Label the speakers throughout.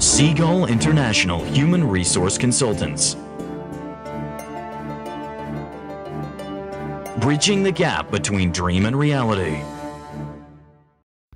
Speaker 1: Seagull International Human Resource Consultants. Bridging the gap between dream and reality.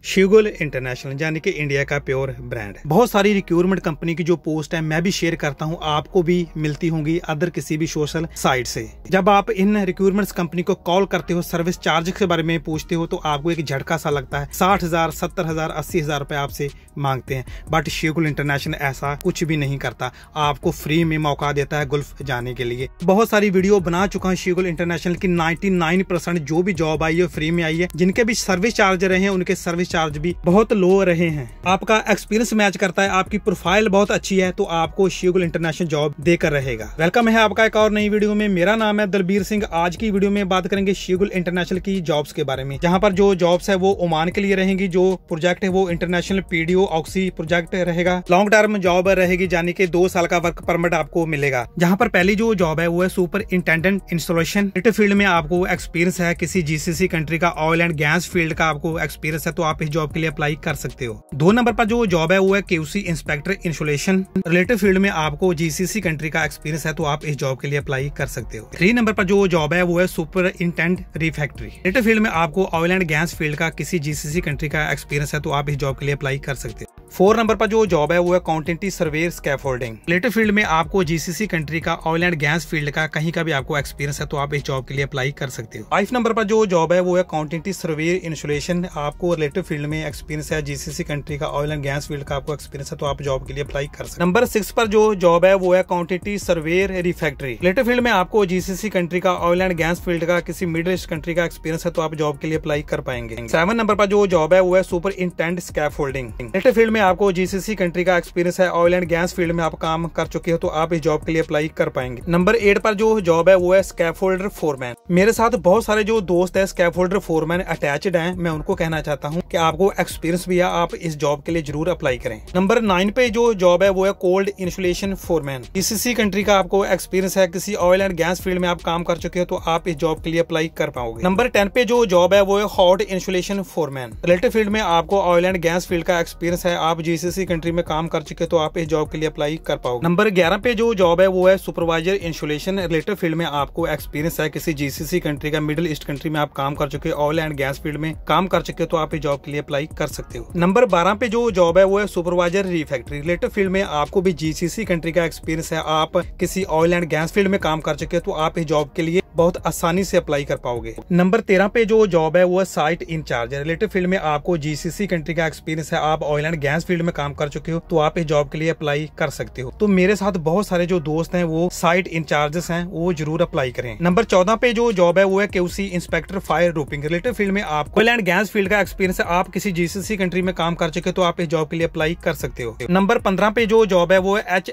Speaker 1: Seagull international यानी कि India का pure brand बहुत सारी रिक्यूरमेंट company की जो पोस्ट है मैं भी शेयर करता हूँ आपको भी मिलती होंगी अदर किसी भी सोशल साइट से जब आप इन रिक्यूरमेंट कंपनी को कॉल करते हो सर्विस चार्ज के बारे में पूछते हो तो आपको एक झटका सा लगता है साठ हजार सत्तर हजार अस्सी हजार रुपए आपसे मांगते हैं बट शिवगुल इंटरनेशनल ऐसा कुछ भी नहीं करता आपको फ्री में मौका देता है गुल्फ जाने के लिए बहुत सारी वीडियो बना चुका हूँ शिवगुल इंटरनेशनल की 99% जो भी जॉब आई है फ्री में आई है जिनके भी सर्विस चार्ज रहे हैं उनके सर्विस चार्ज भी बहुत लो रहे हैं आपका एक्सपीरियंस मैच करता है आपकी प्रोफाइल बहुत अच्छी है तो आपको शिवगुल इंटरनेशनल जॉब देकर रहेगा वेलकम है आपका एक और नई वीडियो में मेरा नाम है दलबीर सिंह आज की वीडियो में बात करेंगे शिवगुल इंटरनेशनल की जॉब्स के बारे में जहाँ पर जो जॉब्स है वो ओमान के लिए रहेंगी जो प्रोजेक्ट है वो इंटरनेशनल पीडीओ ऑक्सी प्रोजेक्ट रहेगा लॉन्ग टर्म जॉब रहेगी यानी कि दो साल का वर्क परमिट आपको मिलेगा जहाँ पर पहली जो जॉब है वो है सुपर इंटेंडेंट इंस्टॉलेशन फील्ड में आपको एक्सपीरियंस है किसी जीसीसी कंट्री का ऑयल एंड गैस फील्ड का आपको एक्सपीरियंस है तो आप इस जॉब के लिए अप्लाई कर सकते हो दो नंबर पर जो जॉब है वो है के इंस्पेक्टर इंसुलेशन रिलेटेड फील्ड में आपको जीसीसी कंट्री का एक्सपीरियंस है तो आप इस जॉब के लिए अप्लाई कर सकते हो थ्री नंबर पर जो जॉब है वो है superintendent refractory related field में आपको ऑयल एंड गैस फील्ड का किसी जीसीसी कंट्री का एक्सपीरियंस है तो आप इस जॉब के लिए अप्लाई कर सकते हो फोर नंबर पर जो जॉब है वो है quantity survey scaffolding related field में आपको जीसीसी कंट्री का ऑयल एंड गैस फील्ड का कहीं का भी आपको एक्सपीरियंस है तो आप इस जॉब के लिए अप्लाई कर सकते हो फाइव नंबर पर जो जॉब है वो है अकाउंटेंटी सर्वे इंसुलेशन आपको रिलेटिव फील्ड में एक्सपीरियंस है जीसीसी कंट्री का ऑयल एंड गैस फील्ड का आपको एक्सपीरियंस है तो आप जॉब के लिए अप्लाई कर सकते नंबर सिक्स पर जो जॉब है वो है quantity survey refractory relative field में आपको जीसीसी कंट्री का ऑयल एंड गैस फील्ड का किसी मिडिल ईस्ट कंट्री का एक्सपीरियंस है तो आप जॉब के लिए अप्लाई कर पाएंगे सेवन नंबर पर जो जॉब है वो है superintendent holding relative field में आपको जीसीसी कंट्री का एक्सपीरियंस है ऑयल एंड गैस फील्ड में आप काम कर चुके हो तो आप इस जॉब के लिए अप्लाई कर पाएंगे नंबर एट पर जो जॉब है वो है स्कैफोल्डर फोरमैन मेरे साथ बहुत सारे जो दोस्त है स्कैफोल्डर फोरमैन अटैचड है मैं उनको कहना चाहता हूँ की आपको एक्सपीरियंस भी है आप इस जॉब के लिए जरूर अप्लाई करें नंबर नाइन पे जो जॉब है वो है cold insulation foreman GCC country का आपको एक्सपीरियंस है किसी ऑयल एंड गैस फील्ड में आप काम कर चुके हो तो आप इस जॉब के लिए अप्लाई कर पाओगे नंबर टेन पे जो जॉब है वो है hot insulation foreman relative field में आपको ऑयल एंड गैस फील्ड का एक्सपीरियंस है आप आप जीसीसी कंट्री में काम कर चुके तो आप इस जॉब के लिए अप्लाई कर पाओगे नंबर ग्यारह पे जो जॉब है वो है सुपरवाइजर इंसुलेशन रिलेटेड फील्ड में आपको एक्सपीरियंस है किसी जीसीसी कंट्री का मिडिल ईस्ट कंट्री में आप काम कर चुके ऑयल एंड गैस फील्ड में काम कर चुके तो आप इस जॉब के लिए अप्लाई कर सकते हो नंबर बारह पे जो जॉब है वो है सुपरवाइजर रिफैक्ट्री रिलेटेड फील्ड में आपको भी जीसीसी कंट्री का एक्सपीरियंस है आप किसी ऑयल एंड गैस फील्ड में काम कर चुके तो आप इस जॉब के लिए बहुत आसानी से अप्लाई कर पाओगे नंबर तेरह पे जो जॉब है वो है साइट इंचार्ज रिलेटेड फील्ड में आपको जीसीसी कंट्री का एक्सपीरियंस है आप ऑयल एंड गैस फील्ड में काम कर चुके हो तो आप इस जॉब के लिए अप्लाई कर सकते हो तो मेरे साथ बहुत सारे जो दोस्त हैं वो साइट इंचार्जेस हैं वो जरूर अप्लाई करें नंबर चौदह पे जो जॉब है वो है QC inspector fireproofing related field में आपको ऑयल एंड गैस फील्ड का एक्सपीरियंस है आप किसी जीसीसी कंट्री में काम कर चुके तो आप इस जॉब के लिए अप्लाई कर सकते हो नंबर पंद्रह पे जो जॉब है वो है एच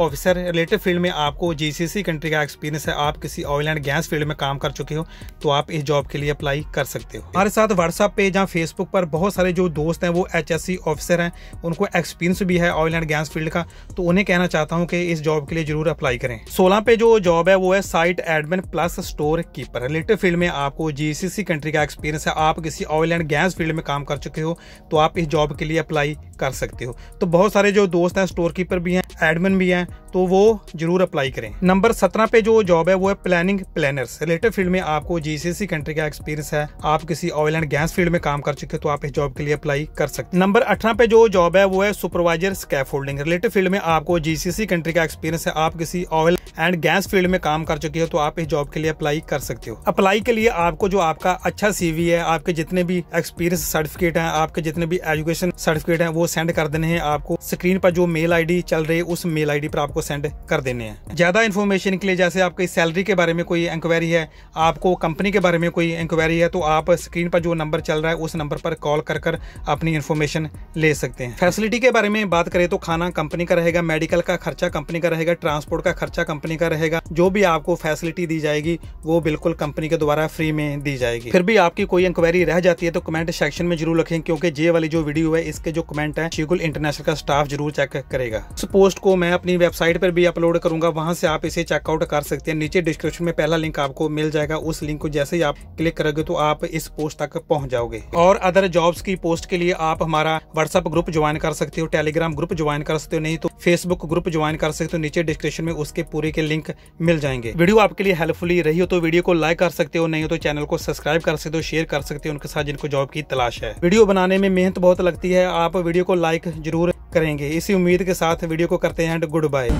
Speaker 1: ऑफिसर रिलेटेड फील्ड में आपको जीसीसी कंट्री का एक्सपीरियंस है आप किसी oil and gas finance field में काम कर चुके हो तो आप इस जॉब के लिए अप्लाई कर सकते हो हमारे साथ व्हाट्सएप पे या फेसबुक पर बहुत सारे जो दोस्त हैं वो एच ऑफिसर हैं उनको एक्सपीरियंस भी है ऑयल एंड गैस फील्ड का तो उन्हें कहना चाहता हूँ कि इस जॉब के लिए जरूर अप्लाई करें सोलह पे जो जॉब है वो है site admin plus storekeeper relative field में आपको जीसीसी कंट्री का एक्सपीरियंस है आप किसी ऑयल एंड गैस फील्ड में काम कर चुके हो तो आप इस जॉब के लिए अप्लाई कर सकते हो तो बहुत सारे जो दोस्त हैं स्टोर कीपर भी हैं एडमिन भी हैं तो वो जरूर अप्लाई करें नंबर सत्रह पे जो जॉब है वो है planning plan planners related field में आपको जीसीसी कंट्री का एक्सपीरियंस है आप किसी ऑयल एंड गैस फील्ड में काम कर चुके तो आप इस जॉब के लिए अप्लाई कर सकते नंबर अठारह पे जो जॉब है वो है supervisor scaffolding related field में आपको जीसीसी कंट्री का एक्सपीरियंस है आप किसी ऑयल एंड गैस फील्ड में काम कर चुके हो तो आप इस जॉब के लिए अप्लाई कर सकते हो अप्लाई के लिए आपको जो आपका अच्छा सीवी है आपके जितने भी एक्सपीरियंस सर्टिफिकेट है आपके जितने भी एजुकेशन सर्टिफिकेट है वो सेंड कर देने हैं आपको स्क्रीन पर जो मेल आईडी चल रही है उस मेल आईडी पर आपको सेंड कर देने हैं ज्यादा इन्फॉर्मेशन के लिए जैसे आपकी सैलरी के बारे में कोई इंक्वायरी है आपको कंपनी के बारे में कोई इंक्वायरी है तो आप स्क्रीन पर जो नंबर चल रहा है उस नंबर पर कॉल कर कर अपनी इन्फॉर्मेशन ले सकते हैं फैसिलिटी के बारे में बात करें तो खाना कंपनी का रहेगा मेडिकल का खर्चा कंपनी का रहेगा ट्रांसपोर्ट का खर्चा कंपनी का रहेगा जो भी आपको फैसिलिटी दी जाएगी वो बिल्कुल कंपनी के द्वारा फ्री में दी जाएगी फिर भी आपकी कोई इंक्वायरी रह जाती है तो कमेंट सेक्शन में जरूर रखें क्योंकि जे वाली जो वीडियो है इसके जो कमेंट है शिगुल इंटरनेशनल का स्टाफ जरूर चेक करेगा उस पोस्ट को मैं अपनी वेबसाइट पर भी अपलोड करूंगा वहां से आप इसे चेकआउट कर सकते हैं नीचे डिस्क्रिप्शन में पहला लिंक आपको मिल जाएगा उस लिंक को जैसे ही आप क्लिक करोगे तो आप इस पोस्ट तक पहुंच जाओगे और अदर जॉब्स की पोस्ट के लिए आप हमारा व्हाट्सअप ग्रुप ज्वाइन कर सकते हो टेलीग्राम ग्रुप ज्वाइन कर सकते हो नहीं तो फेसबुक ग्रुप ज्वाइन कर सकते हो नीचे डिस्क्रिप्शन में उसके पूरे के लिंक मिल जाएंगे वीडियो आपके लिए हेल्पफुली रही हो तो वीडियो को लाइक कर सकते हो नहीं हो तो चैनल को सब्सक्राइब कर सकते हो शेयर कर सकते हो उनके साथ जिनको जॉब की तलाश है वीडियो बनाने में मेहनत बहुत लगती है आप वीडियो को लाइक जरूर करेंगे इसी उम्मीद के साथ वीडियो को करते हैं good bye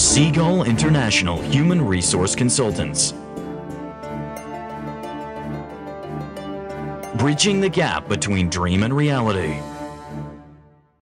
Speaker 1: Seagull International Human Resource Consultants. Bridging the gap between dream and reality.